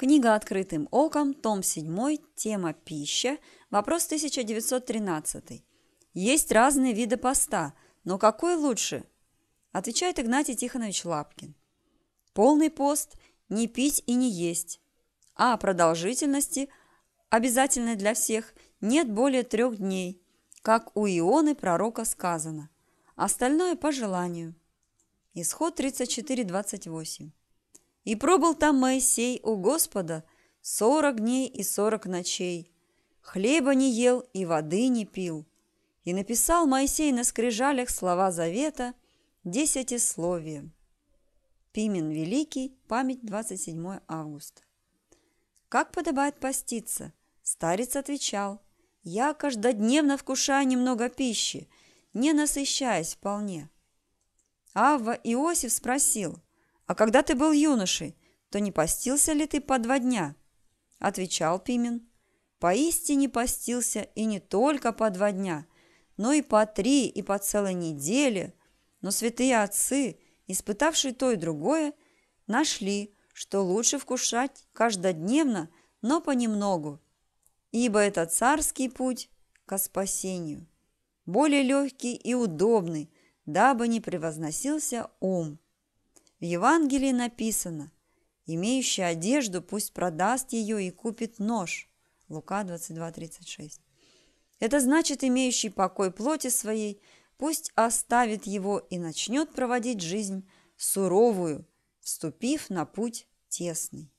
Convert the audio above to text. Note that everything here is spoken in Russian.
Книга «Открытым оком», том 7, тема «Пища», вопрос 1913. Есть разные виды поста, но какой лучше? Отвечает Игнатий Тихонович Лапкин. Полный пост – не пить и не есть. А продолжительности, обязательной для всех, нет более трех дней, как у Ионы пророка сказано. Остальное по желанию. Исход 34.28. И пробыл там Моисей у Господа сорок дней и сорок ночей. Хлеба не ел и воды не пил. И написал Моисей на скрижалях слова завета десятисловием. Пимен Великий, память 27 августа. Как подобает поститься? Старец отвечал, я каждодневно вкушаю немного пищи, не насыщаясь вполне. Авва Иосиф спросил – а когда ты был юношей, то не постился ли ты по два дня? Отвечал Пимен. Поистине постился и не только по два дня, но и по три, и по целой неделе. Но святые отцы, испытавшие то и другое, нашли, что лучше вкушать каждодневно, но понемногу, ибо это царский путь ко спасению, более легкий и удобный, дабы не превозносился ум. В Евангелии написано «Имеющий одежду пусть продаст ее и купит нож». Лука 22:36. Это значит, имеющий покой плоти своей, пусть оставит его и начнет проводить жизнь суровую, вступив на путь тесный.